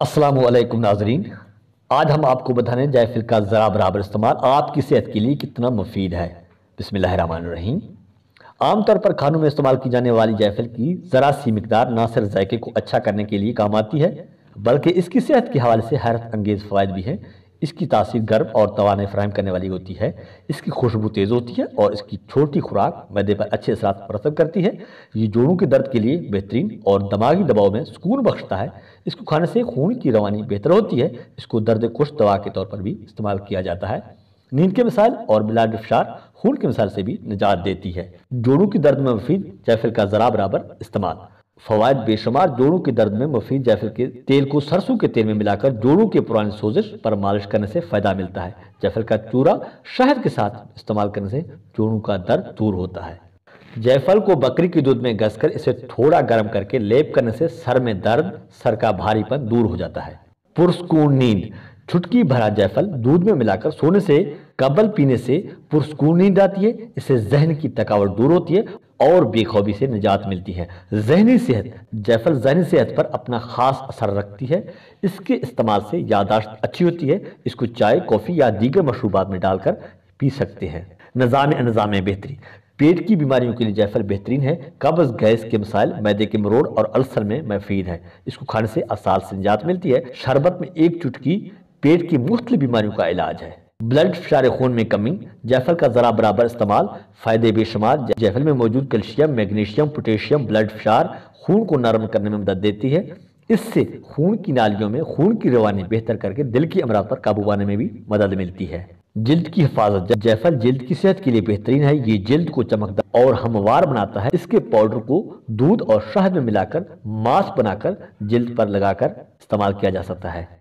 असलम नाजरीन आज हम आपको बताने जायफल का ज़रा बराबर इस्तेमाल आपकी सेहत के लिए कितना मुफीद है बसमीम आमतौर पर खानों में इस्तेमाल की जाने वाली जायफल की ज़रा सी मकदार ना सिर्फ जायके को अच्छा करने के लिए काम आती है बल्कि इसकी सेहत के हवाले से हैरत अंगेज़ फ़वाद भी हैं इसकी तासीर गर्म और तोान फ्राहम करने वाली होती है इसकी खुशबू तेज़ होती है और इसकी छोटी खुराक मैदे पर अच्छे असर मरतब करती है ये जोड़ों के दर्द के लिए बेहतरीन और दमागी दबाव में सुकून बख्शता है इसको खाने से खून की रवानी बेहतर होती है इसको दर्द खुश दवा के तौर पर भी इस्तेमाल किया जाता है नींद के मिसाल और बिलाड अफशार खून के मिसाल से भी निजात देती है जोड़ों के दर्द में मफीद जयफल का ज़रा बराबर इस्तेमाल फवायद बेशुमार जोड़ों के दर्द में मुफीद जैफल के तेल को सरसों के तेल में मिलाकर जोड़ों के पुराने सोजिश पर मालिश करने से फ़ायदा मिलता है जायफल का चूरा शहद के साथ इस्तेमाल करने से जोड़ों का दर्द दूर होता है जैफल को बकरी के दूध में घसकर इसे थोड़ा गर्म करके लेप करने से सर में दर्द सर का भारीपन दूर हो जाता है पुरस्कून नींद छुटकी भरा जायफल दूध में मिलाकर सोने से कबल पीने से पुरस्कून नींद आती है इससे जहन की थकावट दूर होती है और बेखौबी से निजात मिलती है जहनी सेहत जायफल जहनी सेहत पर अपना खास असर रखती है इसके इस्तेमाल से यादाश्त अच्छी होती है इसको चाय कॉफ़ी या दीगर मशरूबात में डालकर पी सकते हैं निज़ाम नज़ाम बेहतरी पेट की बीमारियों के लिए जयफल बेहतरीन है कब्ज़ गैस के मसाइल मैदे के मरोड़ और अल्सर में मफीद है इसको खाने से असाल से निजात मिलती है शरबत में एक चुटकी पेट की मुख्तलि बीमारियों का इलाज है ब्लड शार खून में कमी जैफल का ज़रा बराबर इस्तेमाल फ़ायदे बेशुमार जैफल में मौजूद कैल्शियम मैग्नीशियम पोटेशियम ब्लड शार खून को नरम करने में मदद देती है इससे खून की नालियों में खून की रवानी बेहतर करके दिल की अमराज पर काबू पाने में भी मदद मिलती है जिल्द की हिफाजत जैफल जिल्द की सेहत के लिए बेहतरीन है ये जिल्द को चमकदार और हमवार बनाता है इसके पाउडर को दूध और शहद में मिलाकर मास्क बनाकर जिल्द पर लगाकर इस्तेमाल किया जा सकता है